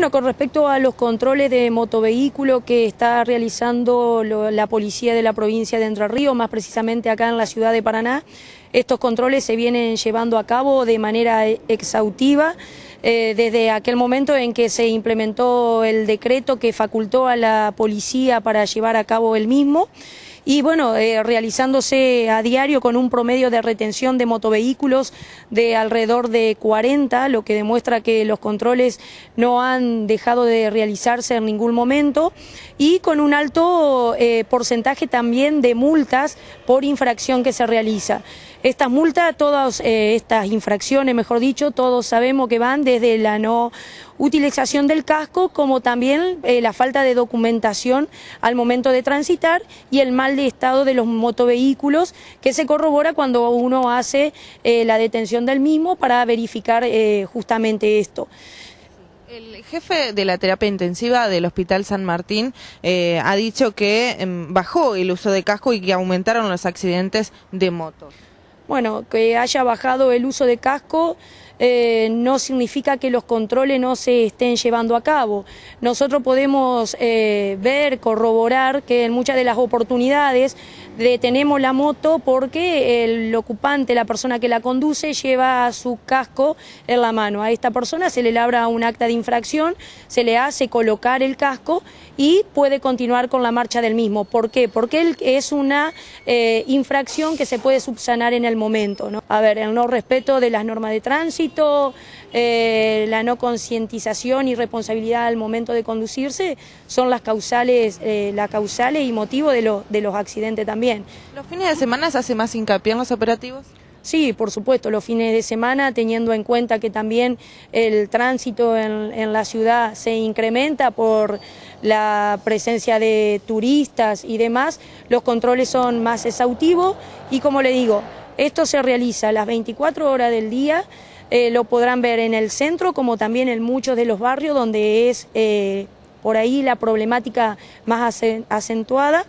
Bueno, con respecto a los controles de motovehículo que está realizando la policía de la provincia de Entre Ríos, más precisamente acá en la ciudad de Paraná, estos controles se vienen llevando a cabo de manera e, exhaustiva. Eh, desde aquel momento en que se implementó el decreto que facultó a la policía para llevar a cabo el mismo y bueno, eh, realizándose a diario con un promedio de retención de motovehículos de alrededor de 40, lo que demuestra que los controles no han dejado de realizarse en ningún momento y con un alto eh, porcentaje también de multas por infracción que se realiza. Estas multas, todas eh, estas infracciones, mejor dicho, todos sabemos que van desde la no utilización del casco como también eh, la falta de documentación al momento de transitar y el mal de estado de los motovehículos que se corrobora cuando uno hace eh, la detención del mismo para verificar eh, justamente esto. El jefe de la terapia intensiva del Hospital San Martín ha dicho que em, bajó el uso de casco y que aumentaron los accidentes de moto. Bueno, que haya bajado el uso de casco eh, no significa que los controles no se estén llevando a cabo. Nosotros podemos eh, ver, corroborar que en muchas de las oportunidades detenemos la moto porque el ocupante, la persona que la conduce, lleva su casco en la mano. A esta persona se le labra un acta de infracción, se le hace colocar el casco y puede continuar con la marcha del mismo. ¿Por qué? Porque es una eh, infracción que se puede subsanar en el momento. ¿no? A ver, el no respeto de las normas de tránsito, eh, la no concientización y responsabilidad al momento de conducirse son las causales, eh, causales y motivo de, de los accidentes también. ¿Los fines de semana se hace más hincapié en los operativos? Sí, por supuesto, los fines de semana, teniendo en cuenta que también el tránsito en, en, la ciudad se incrementa por la presencia de turistas y demás, los controles son más exhaustivos y como le digo, esto se realiza las 24 horas del día. Eh, lo podrán ver en el centro como también en muchos de los barrios donde es eh, por ahí la problemática más acentuada.